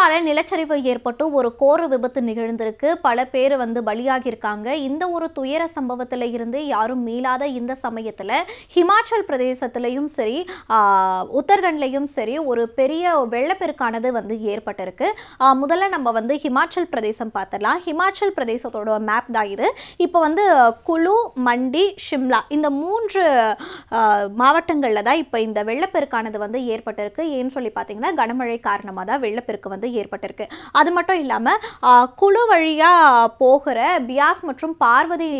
கேரளால நிலச்சரிவு ஏற்பட்டு ஒரு கோர விபத்து நிகழ்ந்திருக்கு பல பேர் வந்து பலியாகியிருக்காங்க இந்த ஒரு துயர சம்பவத்தில் இருந்து யாரும் மீளாத இந்த சமயத்தில் ஹிமாச்சல் பிரதேசத்திலையும் சரி உத்தரகண்ட்லையும் சரி ஒரு பெரிய வெள்ளப்பெருக்கானது வந்து ஏற்பட்டிருக்கு முதல்ல நம்ம வந்து ஹிமாச்சல் பிரதேசம் பார்த்துடலாம் ஹிமாச்சல் பிரதேசத்தோட மேப் தான் இது இப்போ வந்து குழு மண்டி ஷிம்லா இந்த மூன்று மாவட்டங்களில் தான் இப்போ இந்த வெள்ளப்பெருக்கானது வந்து ஏற்பட்டிருக்கு ஏன்னு சொல்லி பார்த்தீங்கன்னா கனமழை காரணமாக தான் வெள்ளப்பெருக்கு வந்து ஏற்பட்டிருக்கு அது மட்டும் இல்லாமல் குழு வழியாக போகிற பியாஸ் மற்றும் பார்வதி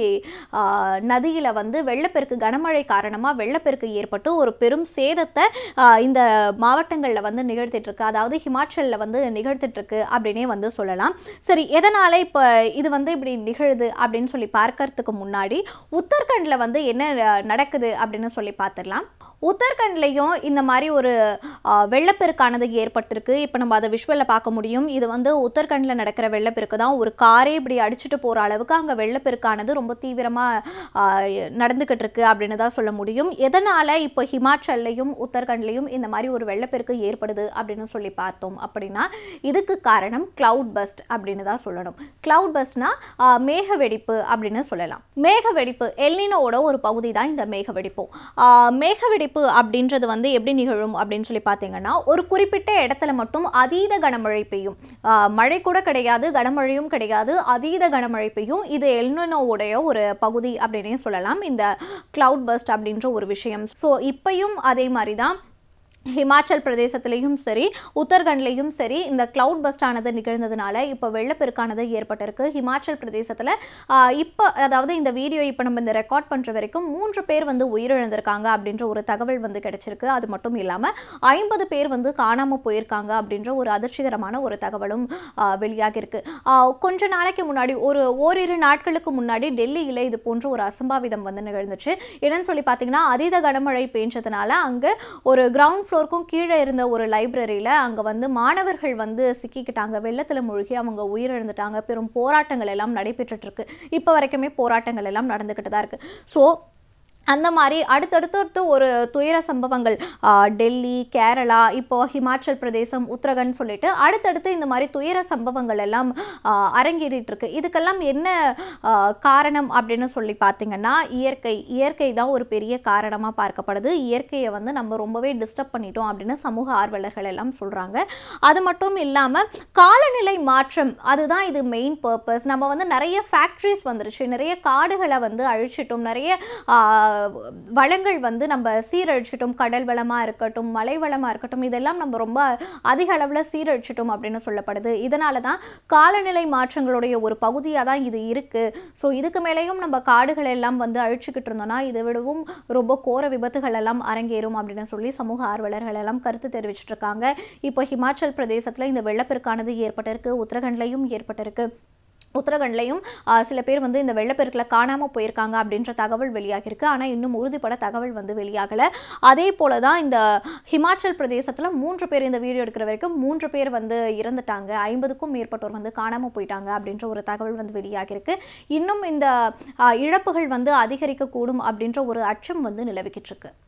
நதியில் வந்து வெள்ளப்பெருக்கு கனமழை காரணமாக வெள்ளப்பெருக்கு ஏற்பட்டு ஒரு பெரும் சேதத்தை இந்த மாவட்டங்களில் வந்து நிகழ்த்திட்டுருக்கு அதாவது ஹிமாச்சலில் வந்து நிகழ்த்திட்டுருக்கு அப்படின்னே வந்து சொல்லலாம் சரி எதனால் இப்போ இது வந்து இப்படி நிகழுது அப்படின்னு சொல்லி பார்க்கறதுக்கு முன்னாடி உத்தரகண்டில் வந்து என்ன நடக்குது அப்படின்னு சொல்லி பார்த்துடலாம் உத்தரகண்ட்லேயும் இந்த மாதிரி ஒரு வெள்ளப்பெருக்கானது ஏற்பட்டிருக்கு இப்போ நம்ம அதை விஷுவலில் பார்க்க பார்க்க முடியும் இது வந்து உத்தரகண்டில் நடக்கிற வெள்ளப்பெருக்கு தான் ஒரு காரே இப்படி அடிச்சுட்டு போகிற அளவுக்கு அங்கே வெள்ளப்பெருக்கானது ரொம்ப தீவிரமாக நடந்துக்கிட்டு இருக்கு அப்படின்னு தான் சொல்ல முடியும் எதனால் இப்போ ஹிமாச்சல்லையும் உத்தரகண்ட்லையும் இந்த மாதிரி ஒரு வெள்ளப்பெருக்கு ஏற்படுது அப்படின்னு சொல்லி பார்த்தோம் அப்படின்னா இதுக்கு காரணம் கிளவுட் பஸ்ட் அப்படின்னு தான் சொல்லணும் கிளவுட் பஸ்னால் மேக வெடிப்பு அப்படின்னு சொல்லலாம் மேக வெடிப்பு எல்லினோட ஒரு பகுதி தான் இந்த மேக வெடிப்பு மேக வெடிப்பு அப்படின்றது வந்து எப்படி நிகழும் அப்படின்னு சொல்லி பார்த்தீங்கன்னா ஒரு குறிப்பிட்ட இடத்துல மட்டும் அதீத கனமழை கனமழை பெய்யும் மழை கூட கிடையாது கனமழையும் கிடையாது அதீத கனமழை பெய்யும் இது எல்னோவோடைய ஒரு பகுதி அப்படின்னே சொல்லலாம் இந்த கிளவுட் பஸ்ட் அப்படின்ற ஒரு விஷயம் ஸோ இப்பையும் அதே மாதிரி தான் ஹிமாச்சல் பிரதேசத்துலேயும் சரி உத்தரகண்ட்லேயும் சரி இந்த க்ளவுட் பஸ்ட் ஆனது நிகழ்ந்ததுனால இப்போ வெள்ளப்பெருக்கானது ஏற்பட்டிருக்கு ஹிமாச்சல் பிரதேசத்தில் இப்போ அதாவது இந்த வீடியோ இப்போ நம்ம இந்த ரெக்கார்ட் பண்ணுற வரைக்கும் மூன்று பேர் வந்து உயிரிழந்திருக்காங்க அப்படின்ற ஒரு தகவல் வந்து கிடச்சிருக்கு அது மட்டும் இல்லாமல் ஐம்பது பேர் வந்து காணாமல் போயிருக்காங்க அப்படின்ற ஒரு அதிர்ச்சிகரமான ஒரு தகவலும் வெளியாகியிருக்கு கொஞ்ச நாளைக்கு முன்னாடி ஒரு ஓரிரு நாட்களுக்கு முன்னாடி டெல்லியில் இது போன்ற ஒரு அசம்பாவிதம் வந்து நிகழ்ந்துச்சு என்னன்னு சொல்லி பார்த்தீங்கன்னா அதீத கனமழை பெஞ்சதுனால அங்கே ஒரு கிரவுண்ட் ஃப்ளோர் ஃப்ளோருக்கும் கீழே இருந்த ஒரு லைப்ரரியில் அங்கே வந்து மாணவர்கள் வந்து சிக்கிக்கிட்டாங்க வெள்ளத்தில் மூழ்கி அவங்க உயிரிழந்துட்டாங்க பெரும் போராட்டங்கள் எல்லாம் நடைபெற்றுட்ருக்கு இப்போ வரைக்குமே போராட்டங்கள் எல்லாம் நடந்துக்கிட்டு தான் இருக்குது ஸோ அந்த மாதிரி அடுத்தடுத்து ஒரு துயர சம்பவங்கள் டெல்லி கேரளா இப்போ ஹிமாச்சல் பிரதேசம் உத்தரகண்ட் சொல்லிட்டு அடுத்தடுத்து இந்த மாதிரி துயர சம்பவங்கள் எல்லாம் அரங்கேறிட்டு இருக்கு இதுக்கெல்லாம் என்ன காரணம் அப்படின்னு சொல்லி பார்த்தீங்கன்னா இயற்கை இயற்கை தான் ஒரு பெரிய காரணமாக பார்க்கப்படுது இயற்கையை வந்து நம்ம ரொம்பவே டிஸ்டர்ப் பண்ணிட்டோம் அப்படின்னு சமூக ஆர்வலர்கள் எல்லாம் சொல்கிறாங்க அது மட்டும் இல்லாமல் காலநிலை மாற்றம் அதுதான் இது மெயின் பர்பஸ் நம்ம வந்து நிறைய ஃபேக்ட்ரிஸ் வந்துருச்சு நிறைய காடுகளை வந்து அழிச்சிட்டோம் நிறைய வளங்கள் வந்து நம்ம சீரழிச்சிட்டோம் கடல் வளமாக இருக்கட்டும் மலை வளமாக இருக்கட்டும் இதெல்லாம் நம்ம ரொம்ப அதிக அளவில் சீரழிச்சிட்டோம் அப்படின்னு சொல்லப்படுது இதனால தான் காலநிலை மாற்றங்களுடைய ஒரு பகுதியாக தான் இது இருக்குது ஸோ இதுக்கு மேலேயும் நம்ம காடுகள் எல்லாம் வந்து அழிச்சுக்கிட்டு இருந்தோம்னா இதை விடவும் ரொம்ப கோர விபத்துகள் எல்லாம் அரங்கேறும் அப்படின்னு சொல்லி சமூக ஆர்வலர்கள் எல்லாம் கருத்து தெரிவிச்சிட்ருக்காங்க இப்போ ஹிமாச்சல் பிரதேசத்தில் இந்த வெள்ளப்பெருக்கானது ஏற்பட்டிருக்கு உத்தரகண்ட்லேயும் ஏற்பட்டிருக்கு உத்தரகண்ட்லையும் சில பேர் வந்து இந்த வெள்ளப்பெருக்கில் காணாமல் போயிருக்காங்க அப்படின்ற தகவல் வெளியாகிருக்கு ஆனால் இன்னும் உறுதிப்பட தகவல் வந்து வெளியாகலை அதே போல் தான் இந்த ஹிமாச்சல் பிரதேசத்தில் மூன்று பேர் இந்த வீடியோ எடுக்கிற வரைக்கும் மூன்று பேர் வந்து இறந்துட்டாங்க ஐம்பதுக்கும் மேற்பட்டோர் வந்து காணாமல் போயிட்டாங்க அப்படின்ற ஒரு தகவல் வந்து வெளியாகிருக்கு இன்னும் இந்த இழப்புகள் வந்து அதிகரிக்கக்கூடும் அப்படின்ற ஒரு அச்சம் வந்து நிலவிக்கிட்டு இருக்கு